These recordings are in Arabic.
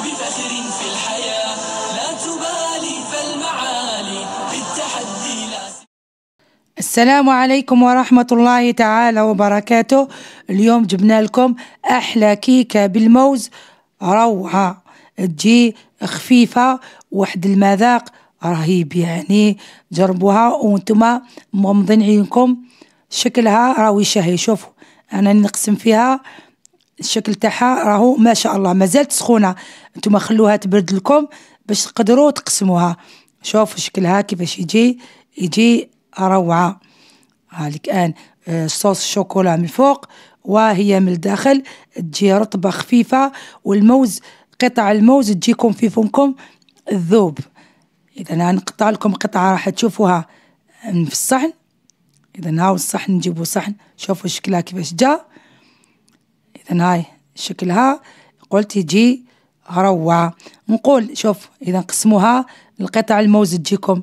بفخر في الحياة لا تبالي فالمعالي بالتحدي لا السلام عليكم ورحمة الله تعالى وبركاته اليوم جبنا لكم أحلى كيكة بالموز روعة تجي خفيفة واحد المذاق رهيب يعني جربوها وانتم مغمضين عينكم شكلها راوي شهي شوفوا انا نقسم فيها الشكل تاعها راهو ما شاء الله مازالت سخونه نتوما خلوها تبرد لكم باش تقدروا تقسموها شوفوا شكلها كيفاش يجي يجي روعه هالك الان آه، صوص الشوكولا من الفوق وهي من الداخل تجي رطبه خفيفه والموز قطع الموز تجيكم في فمكم الذوب اذا انا نقطع لكم قطعه راح تشوفوها في الصحن اذا هاو الصحن نجيبو صحن شوفوا شكلها كيفاش جا لكن هاي شكلها قلت يجي روعة نقول شوف إذا نقسموها القطع الموز تجيكم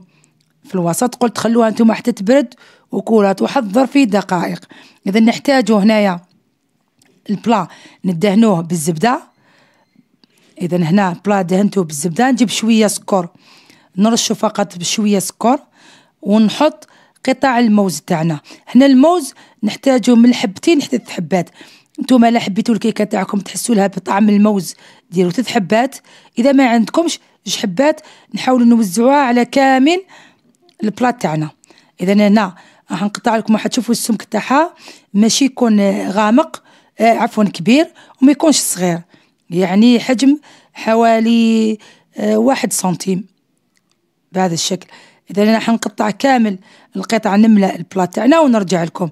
في الوسط قلت خلوها أنتم حتى تبرد وكورة تحضر في دقائق إذا نحتاجو هنايا البلا ندهنوه بالزبدة إذا هنا بلا دهنته بالزبدة نجيب شوية سكر نرشو فقط بشوية سكر ونحط قطع الموز تاعنا هنا الموز نحتاجو من الحبتين حتى الحبات نتوما لا حبيتوا الكيكه تاعكم تحسوا لها بطعم الموز ديروا ثلاث حبات اذا ما عندكمش جوج حبات نحاولوا نوزعوها على كامل البلاط تاعنا اذا هنا راح نقطع لكم راح تشوفوا السمك تاعها ماشي يكون غامق آه عفوا كبير وما يكونش صغير يعني حجم حوالي آه واحد سنتيم بهذا الشكل اذا انا نقطع كامل القطع نملا البلاط تاعنا ونرجع لكم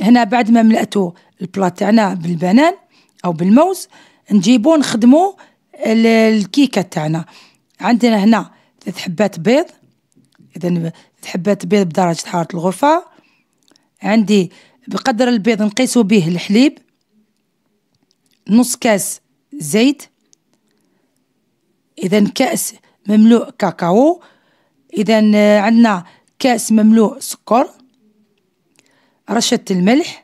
هنا بعد ما ملاتو البلا تاعنا بالبنان او بالموز نجيبو نخدمو الكيكه تاعنا عندنا هنا ثلاث حبات بيض اذا ثلاث حبات بيض بدرجه حراره الغرفه عندي بقدر البيض نقيسو به الحليب نص كاس زيت اذا كاس مملوء كاكاو اذا عندنا كاس مملوء سكر رشه الملح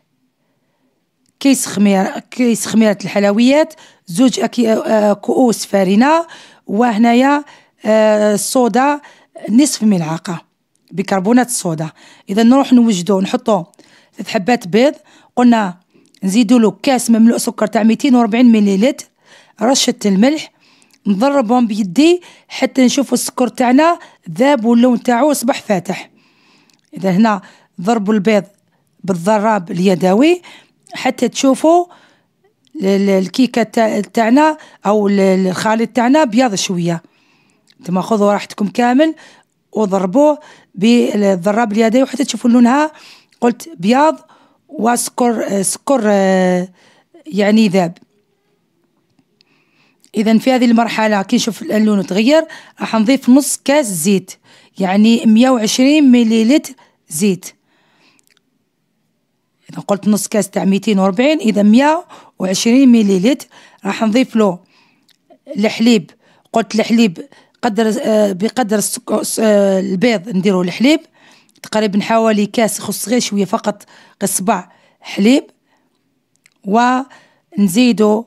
كيس خميره كيس خميره الحلويات زوج آه، آه، كؤوس فارنه وهنايا الصودا آه، نصف ملعقه بيكربونات الصودا اذا نروح نوجدو نحطو ثلاث حبات بيض قلنا نزيدو له كاس مملوء سكر تاع ميتين وربعين مليلتر رشه الملح نضربهم بيدي حتى نشوفوا السكر تاعنا ذاب واللون تاعو اصبح فاتح اذا هنا ضربوا البيض بالضراب اليدوي حتى تشوفوا الكيكه تاعنا او الخليط تاعنا بيض شويه انتم خذوا راحتكم كامل وضربوه بالضراب اليدين وحتى تشوفوا لونها قلت بيض وسكر آه، سكر آه، يعني ذاب اذا في هذه المرحله كي نشوف اللون تغير راح نضيف نص كاس زيت يعني 120 مليلتر زيت إذا قلت نص كاس تاع 240 إذا 120 مليلتر راح نضيف له الحليب قلت الحليب قدر آه، بقدر آه، البيض نديرو الحليب تقريبا حوالي كاس خص غير شويه فقط قصبع حليب ونزيدو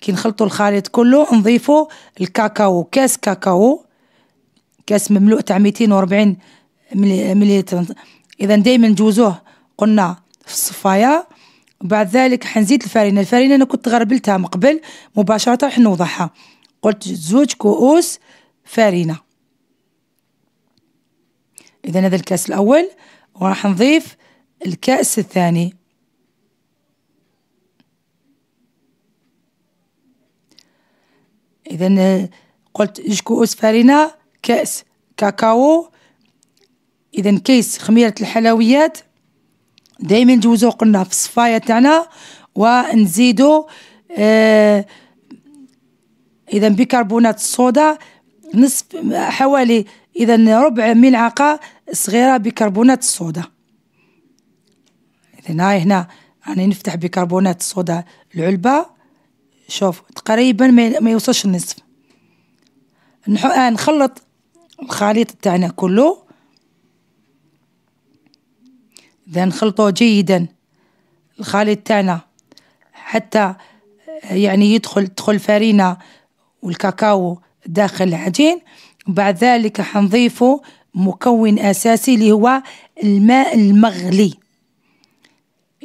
كي نخلطو الخليط كله نضيفو الكاكاو كاس كاكاو كاس مملوء تاع 240 مليلتر اذا دائما نجوزوه قلنا في الصفايه وبعد ذلك حنزيد الفرينه الفرينه انا كنت غربلتها من قبل مباشره نوضحها قلت زوج كؤوس فرينه اذا هذا الكاس الاول وراح نضيف الكاس الثاني اذا قلت جوج كؤوس فرينه كاس كاكاو اذا كيس خميره الحلويات دايما نجوزو قلنا في الصفايه تاعنا ونزيدو آه اذا بيكربونات الصودا نصف حوالي اذا ربع ملعقه صغيره بيكربونات الصودا اذا هاي هنا راني يعني نفتح بيكربونات الصودا العلبه شوف تقريبا ما يوصلش النصف نحو آه نخلط الخليط تاعنا كله إذا نخلطه جيدا الخليط تاعنا حتى يعني يدخل تدخل فارينة والكاكاو داخل العجين بعد ذلك حنضيفه مكون أساسي اللي هو الماء المغلي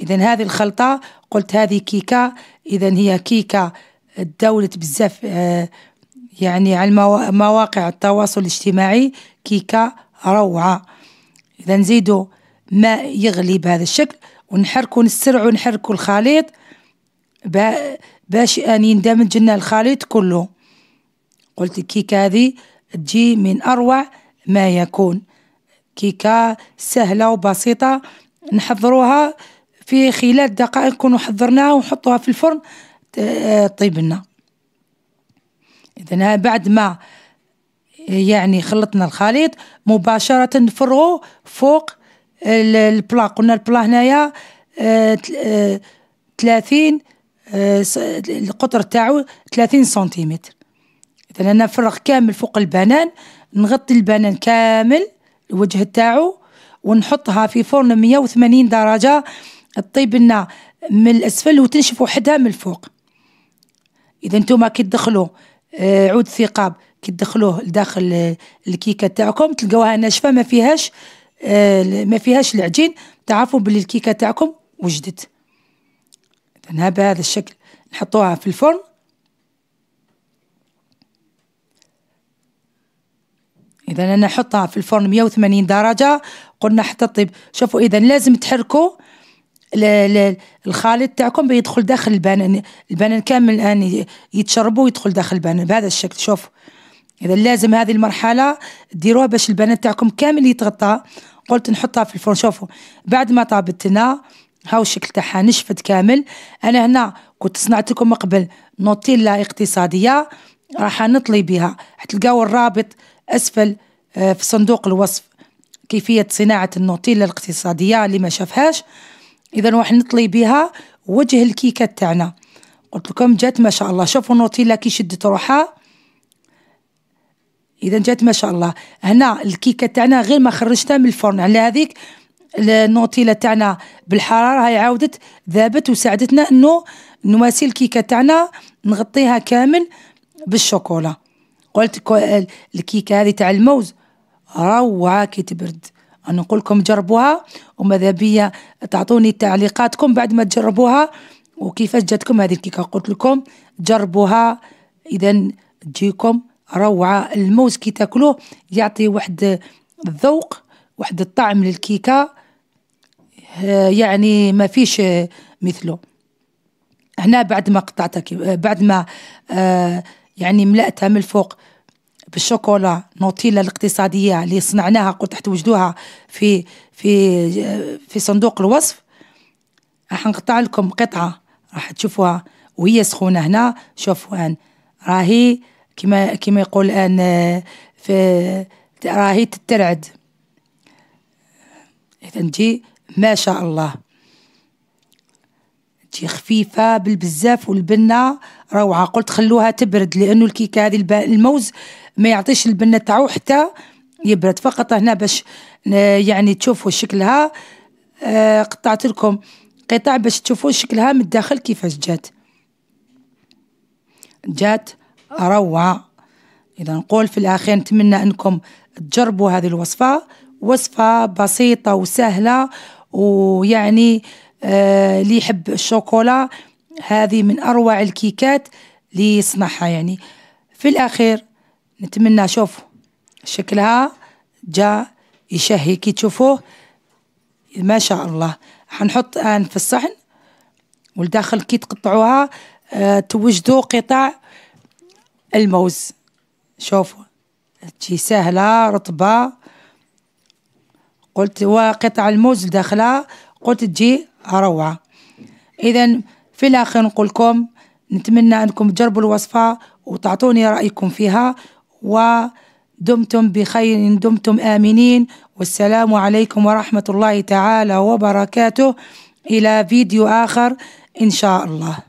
إذا هذه الخلطة قلت هذه كيكة إذا هي كيكة تداولت بزاف يعني على مواقع التواصل الاجتماعي كيكة روعة إذا نزيدو ماء يغلي بهذا الشكل ونحركه نسرعو ونحركه الخليط باش أن يندمج لنا الخليط كله قلت الكيكة هذه تجي من أروع ما يكون كيكة سهلة وبسيطة نحضروها في خلال دقائق نكونوا حضرناها ونحطوها في الفرن طيب لنا إذا بعد ما يعني خلطنا الخليط مباشرة نفرغه فوق البلا قلنا البلا هنايا آه، آه، تلاثين آه، القطر تاعو تلاثين سنتيمتر اذا انا نفرغ كامل فوق البنان نغطي البنان كامل الوجه تاعو ونحطها في فرن وثمانين درجة تطيب لنا من الأسفل وتنشف وحدها من الفوق إذا نتوما كي تدخلوا عود ثقاب كي تدخلوه لداخل الكيكة تاعكم تلقاوها ناشفة ما فيهاش آه، ما فيهاش العجين تعرفوا باللي الكيكه تاعكم وجدت اذا بهذا الشكل نحطوها في الفرن اذا انا نحطها في الفرن 180 درجه قلنا حتى طيب شوفوا اذا لازم تحركوا الخليط تاعكم بيدخل داخل البنان البنان كامل الان يتشربوا ويدخل داخل البنان بهذا الشكل شوفوا اذا لازم هذه المرحله ديروها باش البنات تاعكم كامل يتغطى قلت نحطها في الفرن شوفوا بعد ما طابت لنا هاو الشكل تاعها نشفت كامل انا هنا كنت صنعت لكم قبل نوتيلا اقتصاديه راح نطلي بها حتلقاو الرابط اسفل آه، في صندوق الوصف كيفيه صناعه النوتيلا الاقتصاديه اللي ما شافهاش اذا راح نطلي بها وجه الكيكه تاعنا قلت لكم جات ما شاء الله شوفوا النوتيلا كي شدت روحها اذا جات ما شاء الله هنا الكيكه تاعنا غير ما خرجتها من الفرن على يعني هذيك النوتيلا تاعنا بالحراره هاي عاودت ذابت وساعدتنا انه نواسي الكيكه تاعنا نغطيها كامل بالشوكولا قلت الكيكه هذه تاع الموز روعه كي تبرد انا نقول لكم جربوها وماذا بيا تعطوني تعليقاتكم بعد ما تجربوها وكيفاش جاتكم هذه الكيكه قلت لكم جربوها اذا تجيكم روعة الموز كي تاكلوه يعطي واحد الذوق واحد الطعم للكيكة آه، يعني ما فيش مثله هنا بعد ما قطعتها آه، بعد ما آه، يعني ملأتها من الفوق بالشوكولا نوتيلا الاقتصادية اللي صنعناها قلت توجدوها في في في صندوق الوصف راح نقطع لكم قطعة راح تشوفوها وهي سخونة هنا شوفوا راهي كما كما يقول الان في راهي تترعد اذا تجي ما شاء الله تجي خفيفه بالبزاف والبنه روعه قلت خلوها تبرد لانه الكيكه هذه الموز ما يعطيش البنه تاعو حتى يبرد فقط هنا باش يعني تشوفوا شكلها آه، قطعت لكم قطع باش تشوفوا شكلها من الداخل كيفاش جات جات روعة إذا نقول في الأخير نتمنى أنكم تجربوا هذه الوصفة وصفة بسيطة وسهلة ويعني آه يحب الشوكولا هذه من أروع الكيكات اللي يصنعها يعني في الأخير نتمنى شوفوا شكلها جا يشهي كي تشوفوه ما شاء الله حنحط الآن في الصحن والداخل كي تقطعوها آه توجدوا قطع الموز شوفوا شي سهلة رطبة قلت وقطع الموز داخلها قلت تجي روعة إذا في الأخير نقولكم نتمنى أنكم تجربوا الوصفة وتعطوني رأيكم فيها ودمتم بخير دمتم آمنين والسلام عليكم ورحمة الله تعالى وبركاته إلى فيديو آخر إن شاء الله